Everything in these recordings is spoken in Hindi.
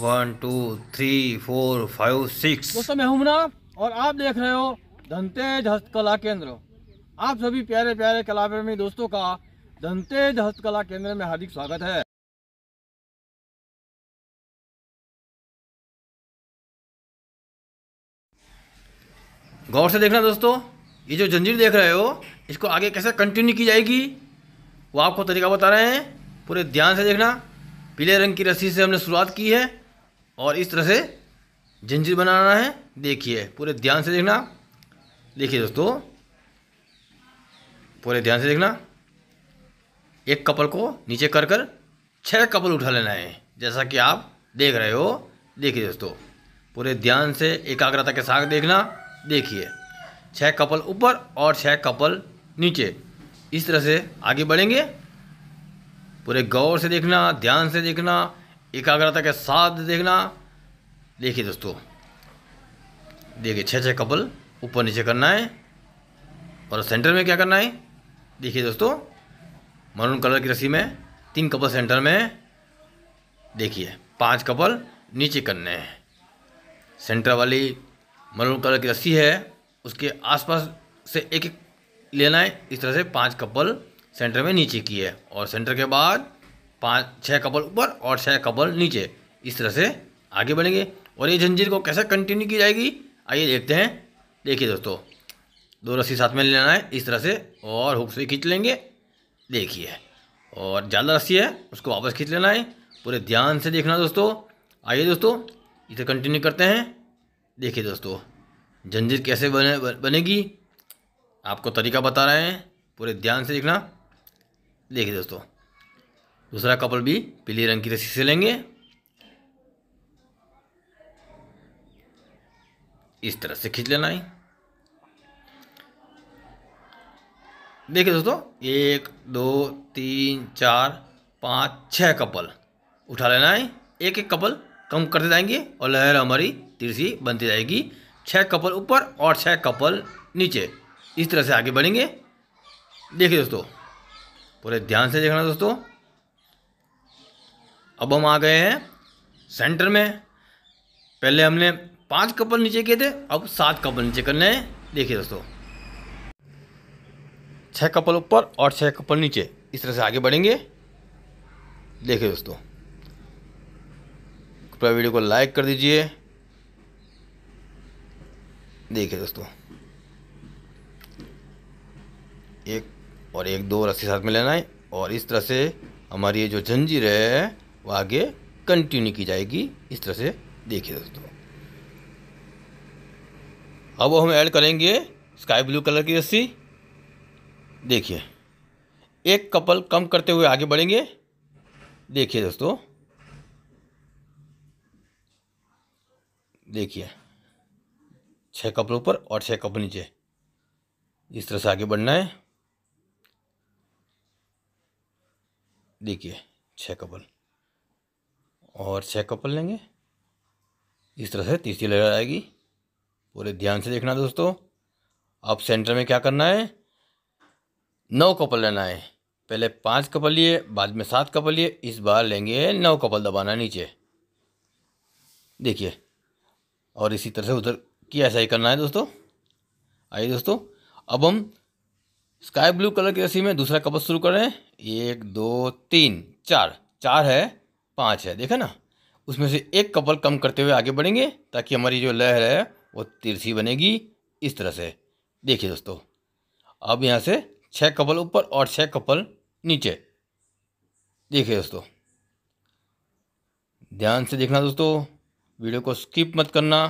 one two three four five six दोस्तों मैं हूं ना और आप देख रहे हो धनतेज हस्तकला केंद्र आप सभी प्यारे प्यारे कलाप्रेमी दोस्तों का धनतेज हस्तकला केंद्र में हार्दिक स्वागत है गौर से देखना दोस्तों ये जो जंजीर देख रहे हो इसको आगे कैसे कंटिन्यू की जाएगी वो आपको तरीका बता रहे हैं पूरे ध्यान से देखना पीले रंग की रस्सी से हमने शुरुआत की है और इस तरह से जंजीर बनाना है देखिए पूरे ध्यान से देखना देखिए दोस्तों पूरे ध्यान से देखना एक कपल को नीचे कर कर छः कपल उठा लेना है जैसा कि आप देख रहे हो देखिए दोस्तों पूरे ध्यान से एकाग्रता के साथ देखना देखिए छः कपल ऊपर और छः कपल नीचे इस तरह से आगे बढ़ेंगे पूरे गौर से देखना ध्यान से देखना एकाग्रता के साथ देखना देखिए दोस्तों देखिए छः छः कपल ऊपर नीचे करना है और सेंटर में क्या करना है देखिए दोस्तों मरून कलर की रस्सी में तीन कपल सेंटर में देखिए पांच कपल नीचे करने हैं सेंटर वाली मरून कलर की रस्सी है उसके आसपास से एक एक लेना है इस तरह से पांच कपल सेंटर में नीचे की है और सेंटर के बाद पाँच छः कपल ऊपर और छः कपल नीचे इस तरह से आगे बढ़ेंगे और ये जंजीर को कैसे कंटिन्यू की जाएगी आइए देखते हैं देखिए दोस्तों दो रस्सी साथ में लेना है इस तरह से और हुक से खींच लेंगे देखिए और ज़्यादा रस्सी है उसको वापस खींच लेना है पूरे ध्यान से देखना दोस्तों आइए दोस्तों इसे कंटिन्यू करते हैं देखिए दोस्तों जंजीर कैसे बने बनेगी आपको तरीका बता रहे हैं पूरे ध्यान से देखना देखिए दोस्तों दूसरा कपल भी पीले रंग की रस्सी से लेंगे इस तरह से खींच लेना है देखिए दोस्तों एक दो तीन चार पाँच छः कपल उठा लेना है एक एक कपल कम करते जाएंगे और लहर हमारी तिरछी बनती जाएगी छः कपल ऊपर और छः कपल नीचे इस तरह से आगे बढ़ेंगे देखिए दोस्तों पूरे ध्यान से देखना दोस्तों अब हम आ गए हैं सेंटर में पहले हमने पांच कपल नीचे किए थे अब सात कपल नीचे करने हैं देखिए दोस्तों छः कपल ऊपर और छः कपल नीचे इस तरह से आगे बढ़ेंगे देखिए दोस्तों कृपया वीडियो को लाइक कर दीजिए देखिए दोस्तों एक और एक दो रस्सी साथ में लेना है और इस तरह से हमारी ये जो जंजीर है वो आगे कंटिन्यू की जाएगी इस तरह से देखिए दोस्तों अब हम ऐड करेंगे स्काई ब्लू कलर की रस्सी देखिए एक कपल कम करते हुए आगे बढ़ेंगे देखिए दोस्तों देखिए छह कपल ऊपर और छह कपल नीचे इस तरह से आगे बढ़ना है देखिए छह कपल और छः कपल लेंगे इस तरह से तीसरी लेयर आएगी पूरे ध्यान से देखना दोस्तों अब सेंटर में क्या करना है नौ कपल लेना है पहले पांच कपल लिए बाद में सात कपल लिए इस बार लेंगे नौ कपल दबाना नीचे देखिए और इसी तरह से उधर की ऐसा ही करना है दोस्तों आइए दोस्तों अब हम स्काई ब्लू कलर की रस्सी में दूसरा कपल शुरू करें एक दो तीन चार चार है पाँच है देखा ना उसमें से एक कपल कम करते हुए आगे बढ़ेंगे ताकि हमारी जो लहर है वो तिरछी बनेगी इस तरह से देखिए दोस्तों अब यहाँ से छः कपल ऊपर और छः कपल नीचे देखिए दोस्तों ध्यान से देखना दोस्तों वीडियो को स्किप मत करना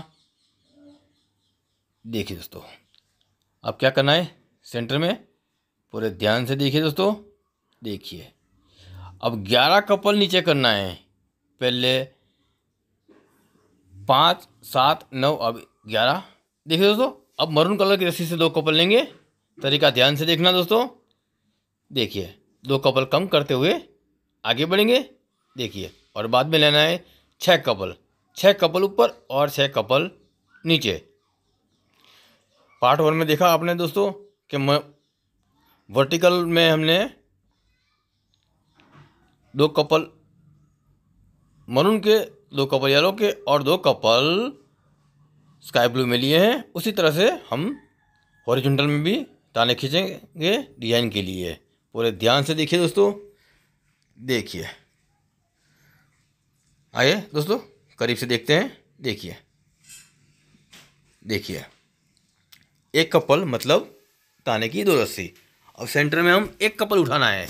देखिए दोस्तों अब क्या करना है सेंटर में पूरे ध्यान से देखिए दोस्तों देखिए अब ग्यारह कपल नीचे करना है पहले पाँच सात नौ अब ग्यारह देखिए दोस्तों अब मरून कलर की रस्सी से दो कपल लेंगे तरीका ध्यान से देखना दोस्तों देखिए दो कपल कम करते हुए आगे बढ़ेंगे देखिए और बाद में लेना है छः कपल छः कपल ऊपर और छः कपल नीचे पार्ट वन में देखा आपने दोस्तों कि वर्टिकल में हमने दो कपल मरून के दो कपल येलो के और दो कपल स्काई ब्लू में लिए हैं उसी तरह से हम हॉरिजॉन्टल में भी ताने खींचेंगे डिजाइन के लिए पूरे ध्यान से देखिए दोस्तों देखिए आइए दोस्तों करीब से देखते हैं देखिए देखिए एक कपल मतलब ताने की दो रस्सी अब सेंटर में हम एक कपल उठाना है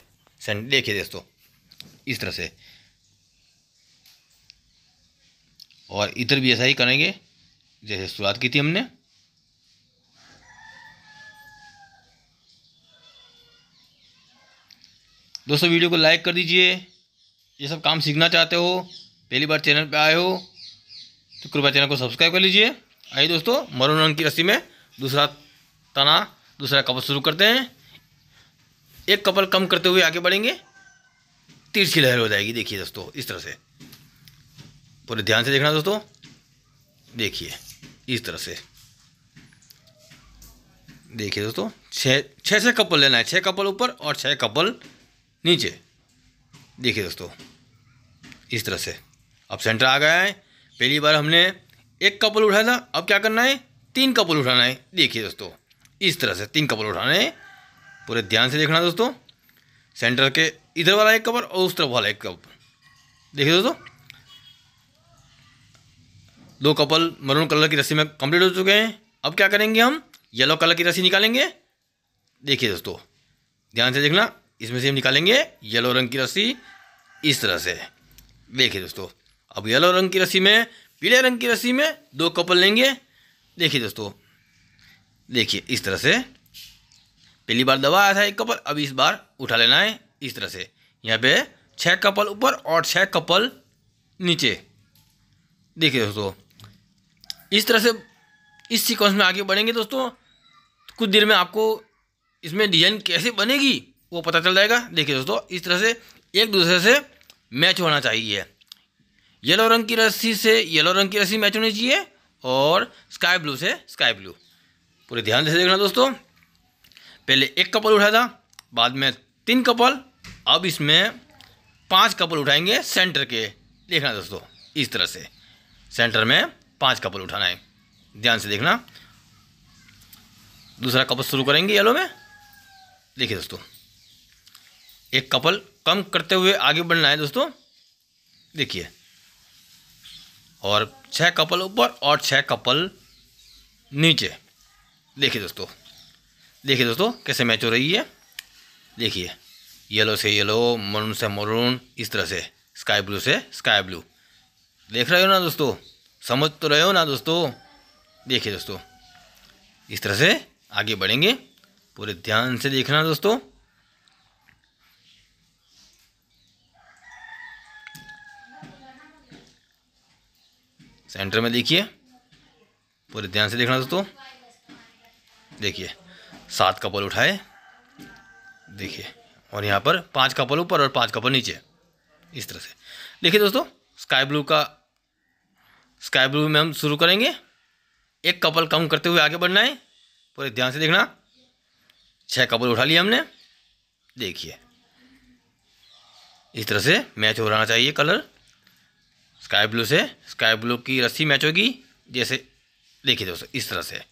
देखिए दोस्तों इस तरह से और इधर भी ऐसा ही करेंगे जैसे शुरुआत की थी हमने दोस्तों वीडियो को लाइक कर दीजिए ये सब काम सीखना चाहते हो पहली बार चैनल पर आए हो तो कृपया चैनल को सब्सक्राइब कर लीजिए आइए दोस्तों मरुन रंग की रस्सी में दूसरा तना दूसरा कपल शुरू करते हैं एक कपल कम करते हुए आगे बढ़ेंगे तिरछी लहर हो जाएगी देखिए दोस्तों इस तरह से पूरे ध्यान से देखना दोस्तों देखिए इस तरह से देखिए दोस्तों छः छः से कपल लेना है छः कपल ऊपर और छः कपल नीचे देखिए दोस्तों इस तरह से अब सेंटर आ गया है पहली बार हमने एक कपल उठाया था अब क्या करना है तीन कपल उठाना है देखिए दोस्तों इस तरह से तीन कपल उठाने है पूरे ध्यान से देखना दोस्तों सेंटर के इधर वाला एक कवर और उस तरफ वाला एक कवर देखिए दोस्तों दो कपल मरून कलर की रस्सी में कंप्लीट हो चुके हैं अब क्या करेंगे हम येलो कलर की रस्सी निकालेंगे देखिए दोस्तों ध्यान से देखना इसमें से हम निकालेंगे येलो रंग की रस्सी इस तरह से देखिए दोस्तों अब येलो रंग की रस्सी में पीले रंग की रस्सी में दो कपल लेंगे देखिए दोस्तों देखिए इस तरह से पहली बार दबा आया था एक कपल अब इस बार उठा लेना है इस तरह से यहाँ पे छः कपल ऊपर और छः कपल नीचे देखिए दोस्तों इस तरह से इस सीक्वेंस में आगे बढ़ेंगे दोस्तों कुछ देर में आपको इसमें डिजाइन कैसे बनेगी वो पता चल जाएगा देखिए दोस्तों इस तरह से एक दूसरे से मैच होना चाहिए येलो रंग की रस्सी से येलो रंग की रस्सी मैच होनी चाहिए और स्काई ब्लू से स्काई ब्लू पूरे ध्यान से देखना दोस्तों पहले एक कपल उठाया था बाद में तीन कपल अब इसमें पांच कपल उठाएंगे सेंटर के देखना दोस्तों इस तरह से सेंटर में पांच कपल उठाना है ध्यान से देखना दूसरा कपल शुरू करेंगे येलो में देखिए दोस्तों एक कपल कम करते हुए आगे बढ़ना है दोस्तों देखिए और छः कपल ऊपर और छः कपल नीचे देखिए दोस्तों देखिए दोस्तों कैसे मैच हो रही है देखिए येलो से येलो मरून से मरून इस तरह से स्काई ब्लू से स्काई ब्लू देख रहे हो ना दोस्तों समझ तो रहे हो ना दोस्तों देखिए दोस्तों इस तरह से आगे बढ़ेंगे पूरे ध्यान से देखना दोस्तों सेंटर में देखिए पूरे ध्यान से देखना दोस्तों देखिए सात का उठाए देखिए और यहाँ पर पाँच कपल ऊपर और पाँच कपल नीचे इस तरह से देखिए दोस्तों स्काई ब्लू का स्काई ब्लू में हम शुरू करेंगे एक कपल कम करते हुए आगे बढ़ना है पूरे ध्यान से देखना छः कपल उठा लिए हमने देखिए इस तरह से मैच हो रहा चाहिए कलर स्काई ब्लू से स्काई ब्लू की रस्सी मैच होगी जैसे देखिए दोस्तों इस तरह से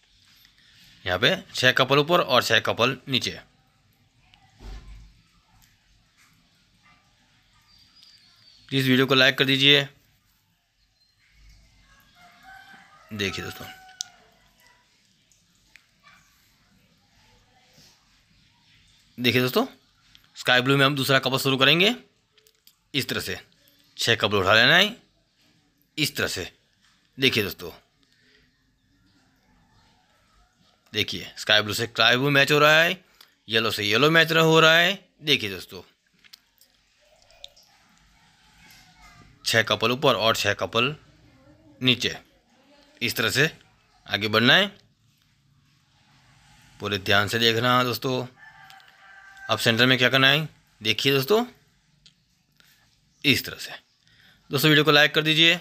यहाँ पे छः कपल ऊपर और छः कपल नीचे प्लीज़ वीडियो को लाइक कर दीजिए देखिए दोस्तों देखिए दोस्तों स्काई ब्लू में हम दूसरा कपड़ा शुरू करेंगे इस तरह से छः कपड़े उठा लेना है इस तरह से देखिए दोस्तों देखिए स्काई ब्लू से स्काई ब्लू मैच हो रहा है येलो से येलो मैच हो रहा है देखिए दोस्तों छः कपल ऊपर और छः कपल नीचे इस तरह से आगे बढ़ना है पूरे ध्यान से देखना है दोस्तों अब सेंटर में क्या करना है देखिए दोस्तों इस तरह से दोस्तों वीडियो को लाइक कर दीजिए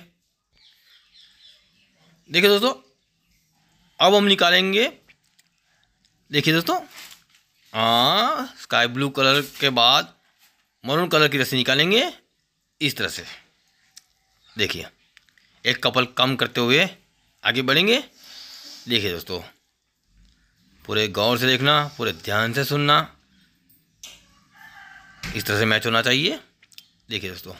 देखिए दोस्तों अब हम निकालेंगे देखिए दोस्तों हाँ स्काई ब्लू कलर के बाद मरून कलर की रस्सी निकालेंगे इस तरह से देखिए एक कपल कम करते हुए आगे बढ़ेंगे देखिए दोस्तों पूरे गौर से देखना पूरे ध्यान से सुनना इस तरह से मैच होना चाहिए देखिए दोस्तों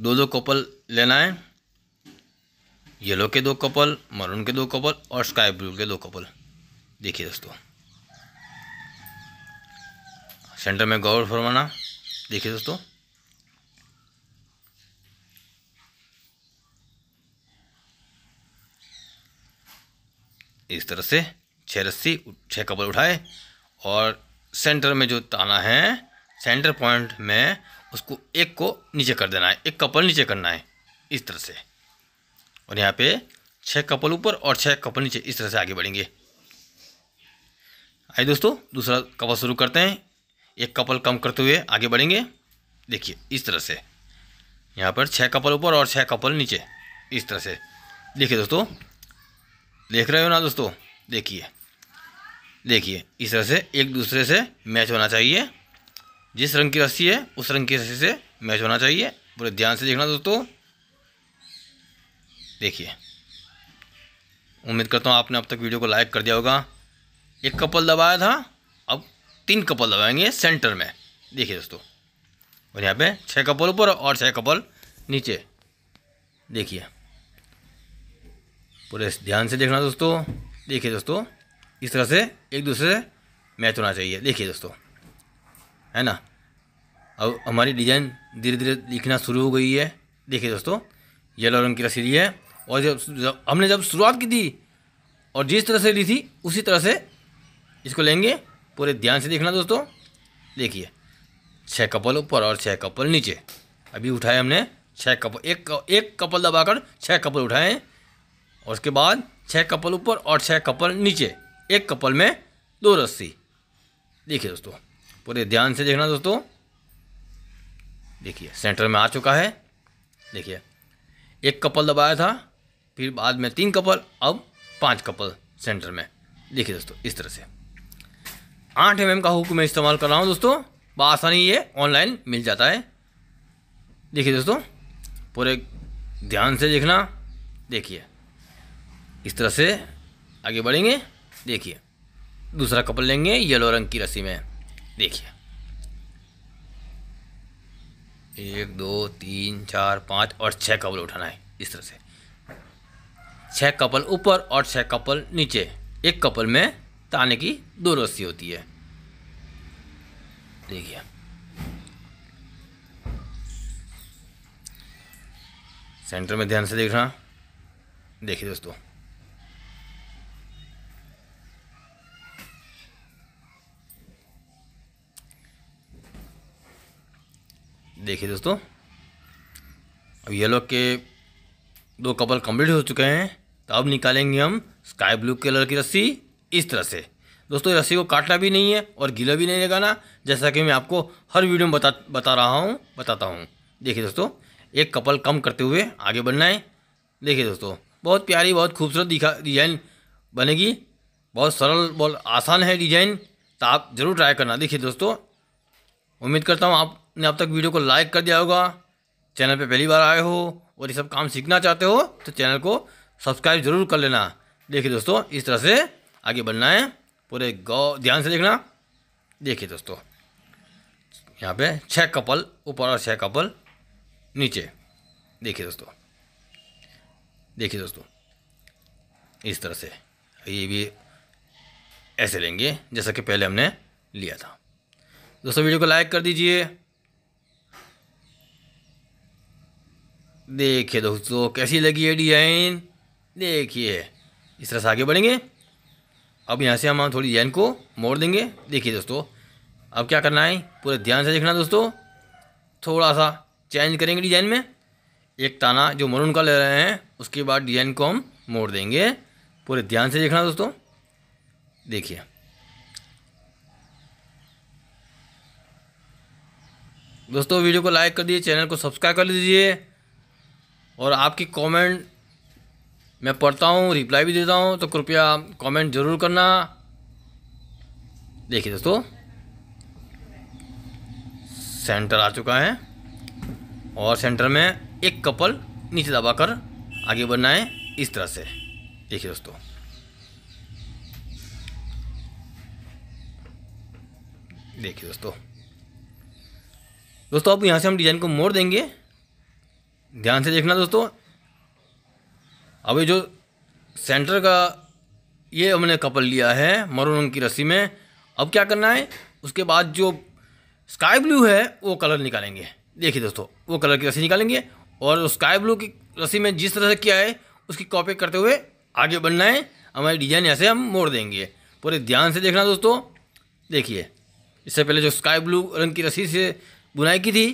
दो दो कपल लेना है येलो के दो कपल मरून के दो कपल और स्काई ब्लू के दो कपल देखिए दोस्तों सेंटर में गौर फरमाना देखिए दोस्तों इस तरह से छः रस्सी छः कपल उठाए और सेंटर में जो ताना है सेंटर पॉइंट में उसको एक को नीचे कर देना है एक कपल नीचे करना है इस तरह से और यहाँ पे छः कपल ऊपर और छः कपल नीचे इस तरह से आगे बढ़ेंगे आइए दोस्तों दूसरा कपल शुरू करते हैं एक कपल कम करते हुए आगे बढ़ेंगे देखिए इस तरह से यहाँ पर छः कपल ऊपर और छः कपल नीचे इस तरह से देखिए दोस्तों देख रहे हो ना दोस्तों देखिए देखिए इस तरह से एक दूसरे से मैच होना चाहिए जिस रंग की रस्सी है उस रंग की रस्सी से मैच होना चाहिए पूरे ध्यान से देखना दोस्तों देखिए उम्मीद करता हूँ आपने अब तक वीडियो को लाइक कर दिया होगा एक कपल दबाया था अब तीन कपल दबाएंगे सेंटर में देखिए दोस्तों और यहाँ पे छः कपल ऊपर और छः कपल नीचे देखिए पूरे ध्यान से देखना दोस्तों देखिए दोस्तों इस तरह से एक दूसरे से मैच होना चाहिए देखिए दोस्तों है ना अब हमारी डिज़ाइन धीरे धीरे लिखना शुरू हो गई है देखिए दोस्तों येलो रंग की रसीदी है और जब, हमने जब शुरुआत की थी और जिस तरह से ली थी उसी तरह से इसको लेंगे पूरे ध्यान से देखना दोस्तों देखिए छः कपल ऊपर और छः कपल नीचे अभी उठाए हमने छः कपल एक एक कपल दबाकर छः कपल उठाए और उसके बाद छः कपल ऊपर और छः कपल नीचे एक कपल में दो रस्सी देखिए दोस्तों पूरे ध्यान से देखना दोस्तों देखिए सेंटर में आ चुका है देखिए एक कपल दबाया था फिर बाद में तीन कपल अब पांच कपल सेंटर में देखिए दोस्तों इस तरह से आठ एम का हुक मैं इस्तेमाल कर रहा हूँ दोस्तों बसानी ये ऑनलाइन मिल जाता है देखिए दोस्तों पूरे ध्यान से देखना देखिए इस तरह से आगे बढ़ेंगे देखिए दूसरा कपल लेंगे येलो रंग की रस्सी में देखिए एक दो तीन चार पाँच और छः कपल उठाना है इस तरह से छः कपल ऊपर और छः कपल नीचे एक कपल में ताने की दो रस्सी होती है देखिए सेंटर में ध्यान से देखना देखिए दोस्तों देखिए दोस्तों अब येलो के दो कपल कंप्लीट हो चुके हैं तो अब निकालेंगे हम स्काई ब्लू कलर की रस्सी इस तरह से दोस्तों रस्सी को काटना भी नहीं है और गीला भी नहीं लगाना जैसा कि मैं आपको हर वीडियो में बता बता रहा हूँ बताता हूँ देखिए दोस्तों एक कपल कम करते हुए आगे बढ़ना है देखिए दोस्तों बहुत प्यारी बहुत खूबसूरत दिखा डिजाइन बनेगी बहुत सरल बहुत आसान है डिजाइन तो आप ज़रूर ट्राई करना देखिए दोस्तों उम्मीद करता हूँ आप आपने अब तक वीडियो को लाइक कर दिया होगा चैनल पे पहली बार आए हो और ये सब काम सीखना चाहते हो तो चैनल को सब्सक्राइब ज़रूर कर लेना देखिए दोस्तों इस तरह से आगे बढ़ना है पूरे गौ ध्यान से देखना देखिए दोस्तों यहाँ पे छः कपल ऊपर और छः कपल नीचे देखिए दोस्तों देखिए दोस्तों इस तरह से ये भी ऐसे लेंगे जैसा कि पहले हमने लिया था दोस्तों वीडियो को लाइक कर दीजिए देखिए दोस्तों कैसी लगी है डिजाइन देखिए इस तरह से आगे बढ़ेंगे अब यहाँ से हम थोड़ी डिजाइन को मोड़ देंगे देखिए दोस्तों अब क्या करना है पूरे ध्यान से देखना दोस्तों थोड़ा सा चेंज करेंगे डिजाइन में एक ताना जो मरून का ले रहे हैं उसके बाद डिजाइन को हम मोड़ देंगे पूरे ध्यान से देखना दोस्तों देखिए दोस्तों वीडियो को लाइक कर दीजिए चैनल को सब्सक्राइब कर दीजिए और आपकी कमेंट मैं पढ़ता हूँ रिप्लाई भी देता हूँ तो कृपया कमेंट ज़रूर करना देखिए दोस्तों सेंटर आ चुका है और सेंटर में एक कपल नीचे दबाकर आगे बढ़ना है इस तरह से देखिए दोस्तों देखिए दोस्तों दोस्तों अब यहाँ से हम डिज़ाइन को मोड़ देंगे ध्यान से देखना दोस्तों अभी जो सेंटर का ये हमने कपल लिया है मरून रंग की रस्सी में अब क्या करना है उसके बाद जो स्काई ब्लू है वो कलर निकालेंगे देखिए दोस्तों वो कलर की रस्सी निकालेंगे और स्काई ब्लू की रस्सी में जिस तरह से किया है उसकी कॉपी करते हुए आगे बढ़ना है हमारी डिजाइन ऐसे हम मोड़ देंगे पूरे ध्यान से देखना दोस्तों देखिए इससे पहले जो स्काई ब्लू रंग की रस्सी से बुनाई की थी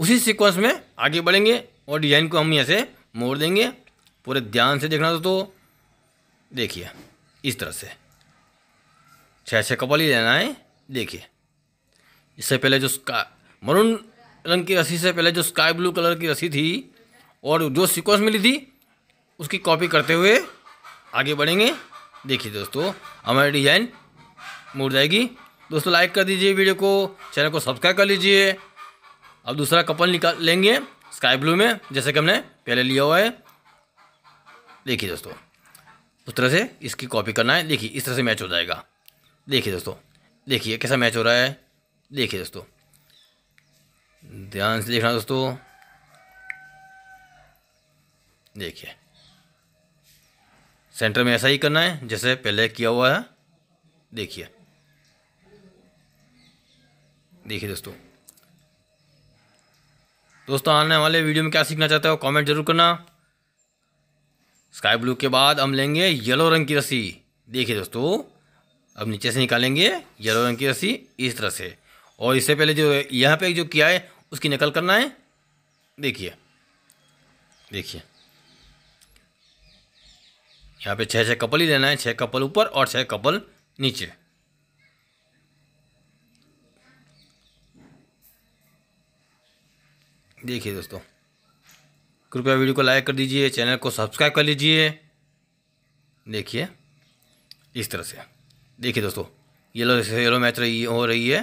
उसी सीक्वेंस में आगे बढ़ेंगे और डिज़ाइन को हम यहाँ से मोड़ देंगे पूरे ध्यान से देखना दोस्तों देखिए इस तरह से छः छः कपल ही लेना है देखिए इससे पहले जो स्का मरून रंग की रस्सी से पहले जो स्काई ब्लू कलर की रस्सी थी और जो सिक्वेंस मिली थी उसकी कॉपी करते हुए आगे बढ़ेंगे देखिए दोस्तों हमारी डिज़ाइन मुड़ जाएगी दोस्तों लाइक कर दीजिए वीडियो को चैनल को सब्सक्राइब कर लीजिए अब दूसरा कपल निकाल लेंगे स्काई ब्लू में जैसे कि हमने पहले लिया हुआ है देखिए दोस्तों उस तरह से इसकी कॉपी करना है देखिए इस तरह से मैच हो जाएगा देखिए दोस्तों देखिए कैसा मैच हो रहा है देखिए दोस्तों ध्यान से देखना दोस्तों देखिए सेंटर में ऐसा ही करना है जैसे पहले किया हुआ है देखिए देखिए दोस्तों दोस्तों आने वाले वीडियो में क्या सीखना चाहते हो कमेंट जरूर करना स्काई ब्लू के बाद हम लेंगे येलो रंग की रस्सी देखिए दोस्तों अब नीचे से निकालेंगे येलो रंग की रस्सी इस तरह से और इससे पहले जो यहाँ पे जो किया है उसकी नकल करना है देखिए देखिए यहाँ पे छः छः कपल ही लेना है छः कपल ऊपर और छः कपल नीचे देखिए दोस्तों कृपया वीडियो को लाइक कर दीजिए चैनल को सब्सक्राइब कर लीजिए देखिए इस तरह से देखिए दोस्तों येलो जैसे येलो मैच रही हो रही है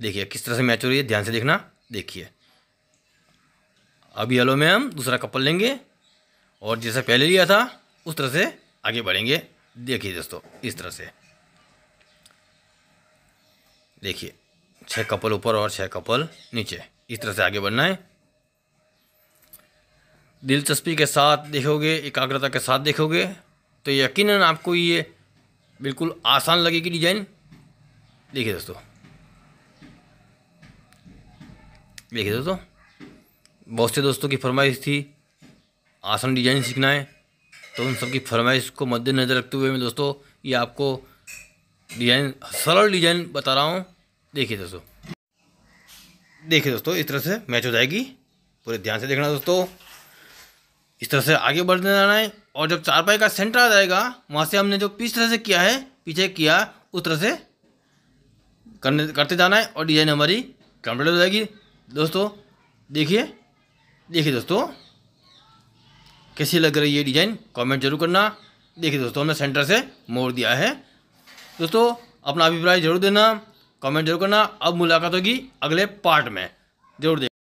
देखिए किस तरह से मैच हो रही है ध्यान से देखना देखिए अब येलो में हम दूसरा कपल लेंगे और जैसा पहले लिया था उस तरह से आगे बढ़ेंगे देखिए दोस्तों इस तरह से देखिए छः कपल ऊपर और छः कपल नीचे इस तरह से आगे बढ़ना है दिलचस्पी के साथ देखोगे एकाग्रता के साथ देखोगे तो यकीन आपको ये बिल्कुल आसान लगेगी डिजाइन देखिए दोस्तों देखिए दोस्तों बहुत से दोस्तों की फरमाइश थी आसान डिजाइन सीखना है तो उन सबकी फरमाइश को मद्देनज़र रखते हुए मैं दोस्तों ये आपको डिजाइन सरल डिजाइन बता रहा हूँ देखिए दोस्तों देखिए दोस्तों इस तरह से मैच हो जाएगी पूरे ध्यान से देखना दोस्तों इस तरह से आगे बढ़ते जाना है और जब चारपाई का सेंटर आ जाएगा वहाँ से हमने जो पीछे तरह से किया है पीछे किया उस तरह से करने करते जाना है और डिज़ाइन हमारी कंप्लीट हो जाएगी दोस्तों देखिए देखिए दोस्तों कैसी लग रही है डिज़ाइन कमेंट जरूर करना देखिए दोस्तों हमने सेंटर से मोड़ दिया है दोस्तों अपना अभिप्राय जरूर देना कमेंट जरूर करना अब मुलाकात होगी अगले पार्ट में जरूर देख